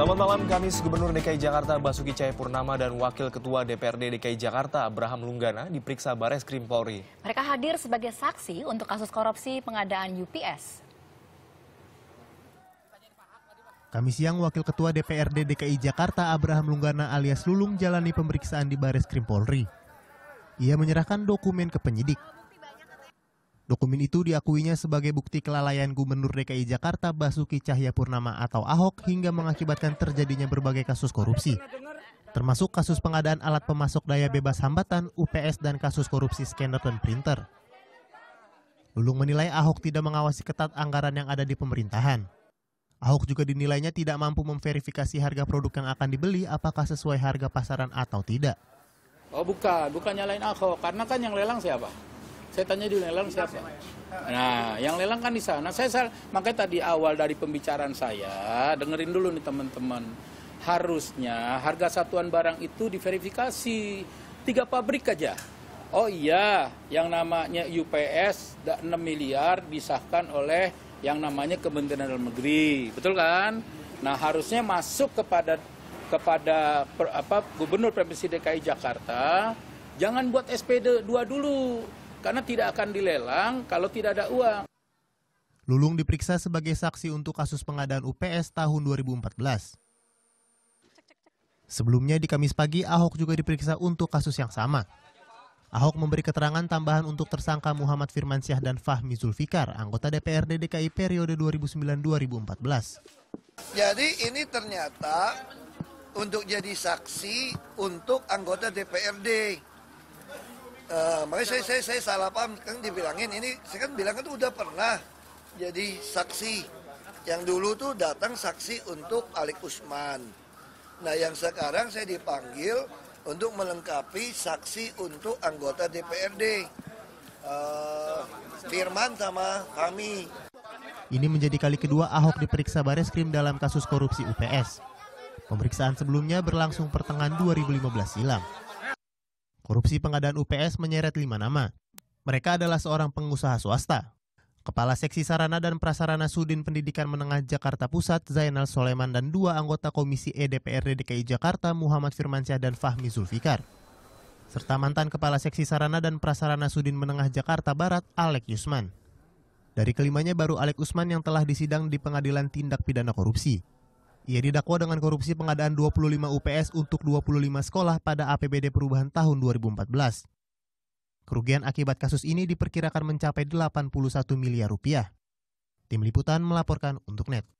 Selamat malam, Kamis Gubernur DKI Jakarta Basuki Cahayapurnama dan Wakil Ketua DPRD DKI Jakarta Abraham Lunggana diperiksa Bares Krim Polri. Mereka hadir sebagai saksi untuk kasus korupsi pengadaan UPS. Kamis siang, Wakil Ketua DPRD DKI Jakarta Abraham Lunggana alias Lulung jalani pemeriksaan di Bares Krim Polri. Ia menyerahkan dokumen ke penyidik. Dokumen itu diakuinya sebagai bukti kelalaian Gubernur DKI Jakarta Basuki Cahyapurnama atau Ahok hingga mengakibatkan terjadinya berbagai kasus korupsi. Termasuk kasus pengadaan alat pemasok daya bebas hambatan, UPS, dan kasus korupsi scanner dan printer. Lulung menilai Ahok tidak mengawasi ketat anggaran yang ada di pemerintahan. Ahok juga dinilainya tidak mampu memverifikasi harga produk yang akan dibeli apakah sesuai harga pasaran atau tidak. Oh bukan, bukan nyalain Ahok. Karena kan yang lelang siapa? Saya tanya di lelang siapa? Nah, yang lelang kan di sana. Saya, saya makanya tadi awal dari pembicaraan saya, dengerin dulu nih teman-teman. Harusnya harga satuan barang itu diverifikasi. Tiga pabrik aja. Oh iya, yang namanya UPS 6 miliar disahkan oleh yang namanya Kementerian Dalam Negeri. Betul kan? Nah, harusnya masuk kepada kepada per, apa Gubernur Provinsi DKI Jakarta jangan buat SPD 2 dulu karena tidak akan dilelang kalau tidak ada uang. Lulung diperiksa sebagai saksi untuk kasus pengadaan UPS tahun 2014. Sebelumnya di Kamis pagi Ahok juga diperiksa untuk kasus yang sama. Ahok memberi keterangan tambahan untuk tersangka Muhammad Firmansyah dan Fahmi Zulfikar, anggota DPRD DKI periode 2009-2014. Jadi ini ternyata untuk jadi saksi untuk anggota DPRD Eh, makanya saya, saya, saya salah paham kan dibilangin ini saya kan bilang kan udah pernah jadi saksi yang dulu tuh datang saksi untuk Alik Usman nah yang sekarang saya dipanggil untuk melengkapi saksi untuk anggota DPRD uh, eh, Firman sama kami ini menjadi kali kedua Ahok diperiksa krim dalam kasus korupsi UPS pemeriksaan sebelumnya berlangsung pertengahan 2015 silam Korupsi pengadaan UPS menyeret lima nama. Mereka adalah seorang pengusaha swasta. Kepala Seksi Sarana dan Prasarana Sudin Pendidikan Menengah Jakarta Pusat Zainal Soleman dan dua anggota Komisi EDPRD DKI Jakarta Muhammad Firmansyah dan Fahmi Zulfikar. Serta mantan Kepala Seksi Sarana dan Prasarana Sudin Menengah Jakarta Barat Alek Yusman. Dari kelimanya baru Alek Usman yang telah disidang di Pengadilan Tindak Pidana Korupsi. Ia didakwa dengan korupsi pengadaan 25 UPS untuk 25 sekolah pada APBD perubahan tahun 2014. Kerugian akibat kasus ini diperkirakan mencapai 81 miliar rupiah. Tim Liputan melaporkan untuk NET.